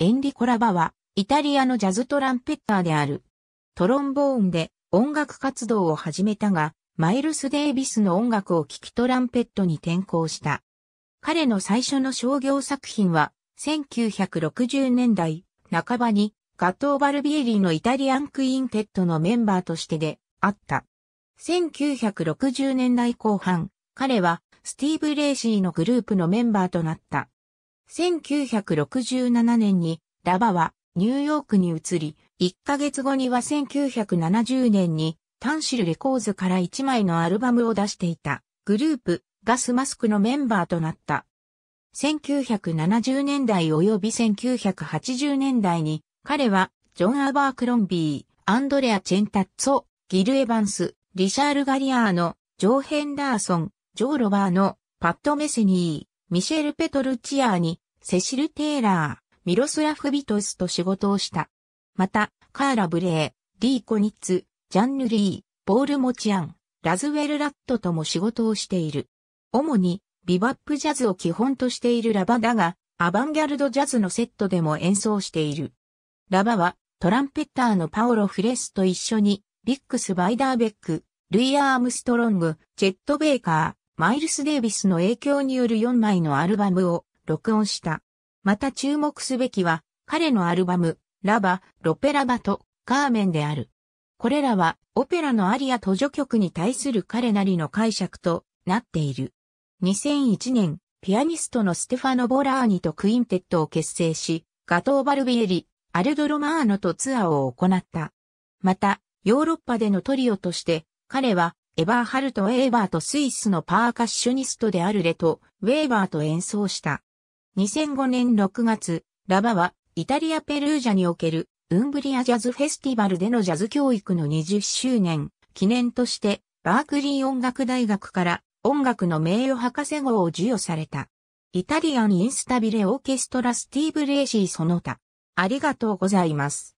エンリコ・ラバは、イタリアのジャズトランペッターである。トロンボーンで音楽活動を始めたが、マイルス・デイビスの音楽を聴きトランペットに転向した。彼の最初の商業作品は、1960年代半ばに、ガトー・バルビエリのイタリアンクインテッドのメンバーとしてであった。1960年代後半、彼はスティーブ・レイシーのグループのメンバーとなった。1967年にラバはニューヨークに移り、1ヶ月後には1970年にタンシルレコーズから1枚のアルバムを出していたグループガスマスクのメンバーとなった。1970年代及び1980年代に彼はジョン・アーバークロンビー、アンドレア・チェンタッツォ、ギル・エヴァンス、リシャール・ガリアーノ、ジョー・ヘンダーソン、ジョー・ロバーのパッド・メセニー、ミシェル・ペトルチアーニ、セシル・テイラー、ミロスラフ・ビトスと仕事をした。また、カーラ・ブレー、リー・コニッツ、ジャンヌ・リー、ボール・モチアン、ラズウェル・ラットとも仕事をしている。主に、ビバップジャズを基本としているラバだが、アバンギャルドジャズのセットでも演奏している。ラバは、トランペッターのパオロ・フレスと一緒に、ビックス・バイダーベック、ルイ・アームストロング、ジェット・ベイカー、マイルス・デイビスの影響による4枚のアルバムを録音した。また注目すべきは、彼のアルバム、ラバ、ロペラバと、カーメンである。これらは、オペラのアリア途上曲に対する彼なりの解釈となっている。2001年、ピアニストのステファノ・ボラーニとクインテットを結成し、ガトー・バルビエリ、アルド・ロマーノとツアーを行った。また、ヨーロッパでのトリオとして、彼はエバーハルト・ウェーバーとスイスのパーカッショニストであるレト・ウェーバーと演奏した。2005年6月、ラバはイタリア・ペルージャにおけるウンブリアジャズフェスティバルでのジャズ教育の20周年記念としてバークリー音楽大学から音楽の名誉博士号を授与された。イタリアン・インスタビレ・オーケストラ・スティーブ・レーシー・その他。ありがとうございます。